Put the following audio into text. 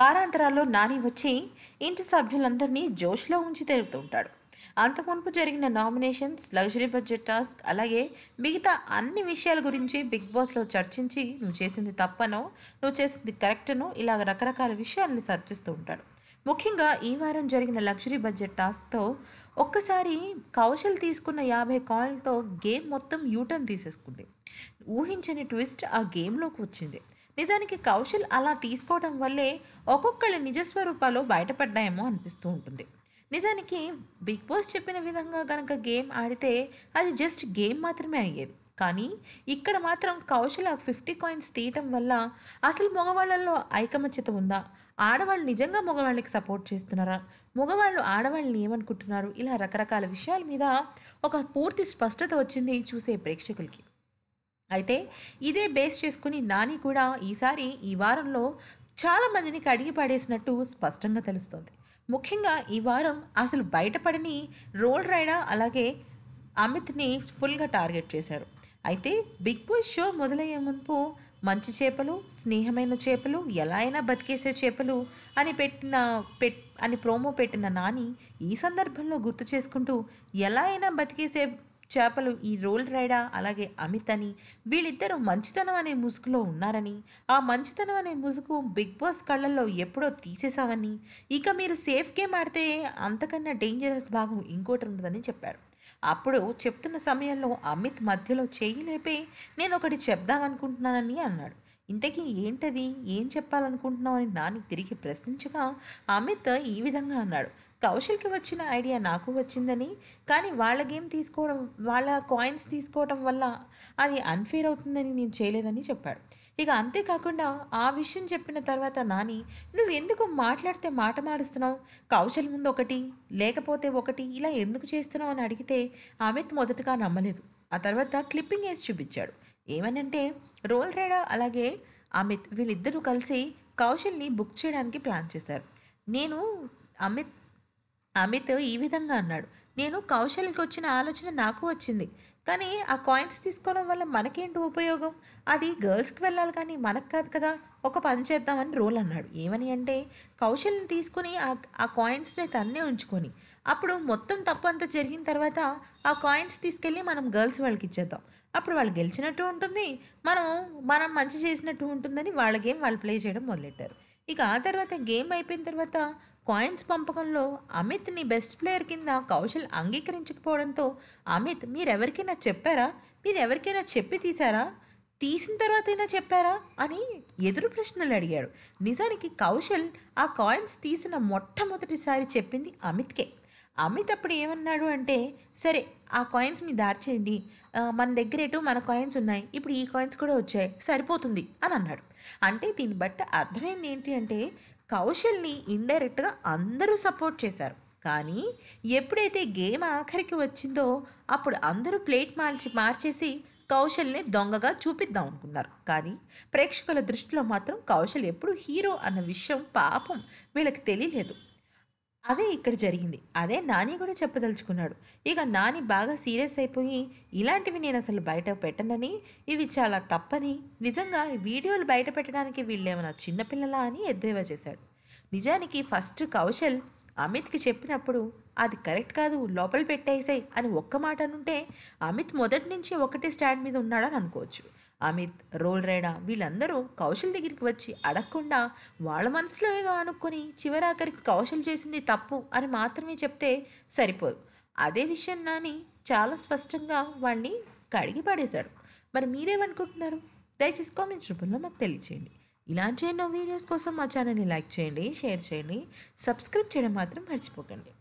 వారాంతరాల్లో నాని వచ్చి ఇంటి సభ్యులందరినీ జోష్లో ఉంచి అంత అంతకుముందు జరిగిన నామినేషన్స్ లగ్జరీ బడ్జెట్ టాస్క్ అలాగే మిగతా అన్ని విషయాల గురించి బిగ్ బాస్లో చర్చించి నువ్వు చేసింది తప్పనో నువ్వు చేసింది కరెక్టనో ఇలా రకరకాల విషయాలను చర్చిస్తూ ఉంటాడు ముఖ్యంగా ఈ వారం జరిగిన లగ్జరీ బడ్జెట్ టాస్క్తో ఒక్కసారి కౌశల్ తీసుకున్న యాభై కాయిన్లతో గేమ్ మొత్తం యూటర్న్ తీసేసుకుంది ఊహించని ట్విస్ట్ ఆ గేమ్లోకి వచ్చింది నిజానికి కౌశల్ అలా తీసుకోవడం వల్లే ఒక్కొక్కళ్ళ నిజస్వరూపాలు బయటపడ్డాయేమో అనిపిస్తూ ఉంటుంది నిజానికి బిగ్ బాస్ చెప్పిన విధంగా కనుక గేమ్ ఆడితే అది జస్ట్ గేమ్ మాత్రమే అయ్యేది కానీ ఇక్కడ మాత్రం కౌశల ఫిఫ్టీ కాయిన్స్ తీయటం వల్ల అసలు మగవాళ్ళల్లో ఐకమత్యత ఉందా ఆడవాళ్ళు నిజంగా మగవాళ్ళకి సపోర్ట్ చేస్తున్నారా మగవాళ్ళు ఆడవాళ్ళని ఏమనుకుంటున్నారు ఇలా రకరకాల విషయాల మీద ఒక పూర్తి స్పష్టత వచ్చింది చూసే ప్రేక్షకులకి అయితే ఇదే బేస్ చేసుకుని నాని కూడా ఈసారి ఈ వారంలో చాలామందిని కడిగి పడేసినట్టు స్పష్టంగా తెలుస్తుంది ముఖ్యంగా ఈ వారం అసలు బయటపడని రోల్ రైడా అలాగే అమిత్ని ఫుల్గా టార్గెట్ చేశారు అయితే బిగ్ బాస్ షో మొదలయ్యే మునుపు మంచి చేపలు స్నేహమైన చేపలు ఎలా అయినా బతికేసే చేపలు అని పెట్టిన పెట్ అని ప్రోమో పెట్టిన నాని ఈ సందర్భంలో గుర్తు చేసుకుంటూ ఎలా అయినా బతికేసే చేపలు ఈ రోల్ రైడా అలాగే అమిత్ అని వీళ్ళిద్దరూ మంచితనం అనే ముసుగులో ఉన్నారని ఆ మంచితనం అనే ముసుగు బిగ్ బాస్ కళ్ళల్లో ఎప్పుడో తీసేశామని ఇక మీరు సేఫ్ గేమ్ ఆడితే అంతకన్నా డేంజరస్ భాగం ఇంకోటి ఉండదని చెప్పారు అప్పుడు చెప్తున్న సమయంలో అమిత్ మధ్యలో చేయి లేపే నేను ఒకటి చెప్దామనుకుంటున్నానని అన్నాడు ఇంతకీ ఏంటది ఏం అని నాని తిరిగి ప్రశ్నించగా అమిత్ ఈ విధంగా అన్నాడు కౌశల్కి వచ్చిన ఐడియా నాకు వచ్చిందని కానీ వాళ్ళ గేమ్ తీసుకోవడం వాళ్ళ కాయిన్స్ తీసుకోవడం వల్ల అది అన్ఫేర్ అవుతుందని నేను చేయలేదని చెప్పాడు ఇక అంతేకాకుండా ఆ విషయం చెప్పిన తర్వాత నాని నువ్వు ఎందుకు మాట్లాడితే మాట మారుస్తున్నావు కౌశల్ ముందు ఒకటి లేకపోతే ఒకటి ఇలా ఎందుకు చేస్తున్నావు అని అడిగితే అమిత్ మొదటగా నమ్మలేదు ఆ తర్వాత క్లిప్పింగ్ వేసి చూపించాడు ఏమనంటే రోల్ రేడా అలాగే అమిత్ వీళ్ళిద్దరూ కలిసి కౌశల్ని బుక్ చేయడానికి ప్లాన్ చేశారు నేను అమిత్ అమిత్ ఈ విధంగా అన్నాడు నేను కౌశల్కి వచ్చిన ఆలోచన నాకు వచ్చింది కానీ ఆ కాయిన్స్ తీసుకోవడం వల్ల మనకేంటి ఉపయోగం అది గర్ల్స్కి వెళ్ళాలి కానీ మనకు కాదు కదా ఒక పని చేద్దామని రోల్ అన్నాడు ఏమని అంటే కౌశల్ని తీసుకుని ఆ కాయిన్స్ని తన్నే ఉంచుకొని అప్పుడు మొత్తం తప్పు అంతా జరిగిన తర్వాత ఆ కాయిన్స్ తీసుకెళ్ళి మనం గర్ల్స్ వాళ్ళకి ఇచ్చేద్దాం అప్పుడు వాళ్ళు గెలిచినట్టు ఉంటుంది మనం మనం మంచి చేసినట్టు ఉంటుందని వాళ్ళ గేమ్ వాళ్ళు ప్లే చేయడం మొదలెట్టారు ఇక ఆ తర్వాత గేమ్ అయిపోయిన తర్వాత కాయిన్స్ పంపకంలో అమిత్ని బెస్ట్ ప్లేయర్ కింద కౌశల్ అంగీకరించకపోవడంతో అమిత్ మీరెవరికైనా చెప్పారా మీరు ఎవరికైనా చెప్పి తీశారా తీసిన తర్వాత అయినా చెప్పారా అని ఎదురు ప్రశ్నలు అడిగాడు నిజానికి కౌశల్ ఆ కాయిన్స్ తీసిన మొట్టమొదటిసారి చెప్పింది అమిత్కే అమిత్ అప్పుడు ఏమన్నాడు అంటే సరే ఆ కాయిన్స్ మీ దార్చేయండి మన దగ్గర ఎటు మన కాయిన్స్ ఉన్నాయి ఇప్పుడు ఈ కాయిన్స్ కూడా వచ్చాయి సరిపోతుంది అని అన్నాడు అంటే దీన్ని బట్టి అర్థమైంది ఏంటి అంటే కౌశల్ని ఇండైరెక్ట్గా అందరూ సపోర్ట్ చేశారు కానీ ఎప్పుడైతే గేమ్ ఆఖరికి వచ్చిందో అప్పుడు అందరూ ప్లేట్ మార్చి మార్చేసి కౌశల్ని దొంగగా చూపిద్దాం అనుకున్నారు కానీ ప్రేక్షకుల దృష్టిలో మాత్రం కౌశల్ ఎప్పుడు హీరో అన్న విషయం పాపం వీళ్ళకి తెలియలేదు అదే ఇక్కడ జరిగింది అదే నాని కూడా చెప్పదలుచుకున్నాడు ఇక నాని బాగా సీరియస్ అయిపోయి ఇలాంటివి నేను అసలు బయట పెట్టనని ఇవి చాలా తప్పని నిజంగా వీడియోలు బయట పెట్టడానికి వీళ్ళేమన్నా చిన్నపిల్లలా అని ఎద్దేవా చేశాడు నిజానికి ఫస్ట్ కౌశల్ అమిత్కి చెప్పినప్పుడు అది కరెక్ట్ కాదు లోపల పెట్టేసాయి అని ఒక్క మాట అనుంటే అమిత్ మొదటి నుంచి ఒకటే స్టాండ్ మీద ఉన్నాడని అనుకోవచ్చు అమిత్ రోల్ రైడా వీళ్ళందరూ కౌశల్ దగ్గరికి వచ్చి అడగకుండా వాళ్ళ మనసులో ఏదో అనుకుని చివరాఖరికి కౌశల్ చేసింది తప్పు అని మాత్రమే చెప్తే సరిపోదు అదే విషయం నాని చాలా స్పష్టంగా వాడిని కడిగి పడేశాడు మరి మీరేమనుకుంటున్నారు దయచేసి కామెంట్స్ రూపంలో మాకు తెలియచేయండి ఇలాంటి ఎన్నో వీడియోస్ కోసం మా ఛానల్ని లైక్ చేయండి షేర్ చేయండి సబ్స్క్రైబ్ చేయడం మాత్రం మర్చిపోకండి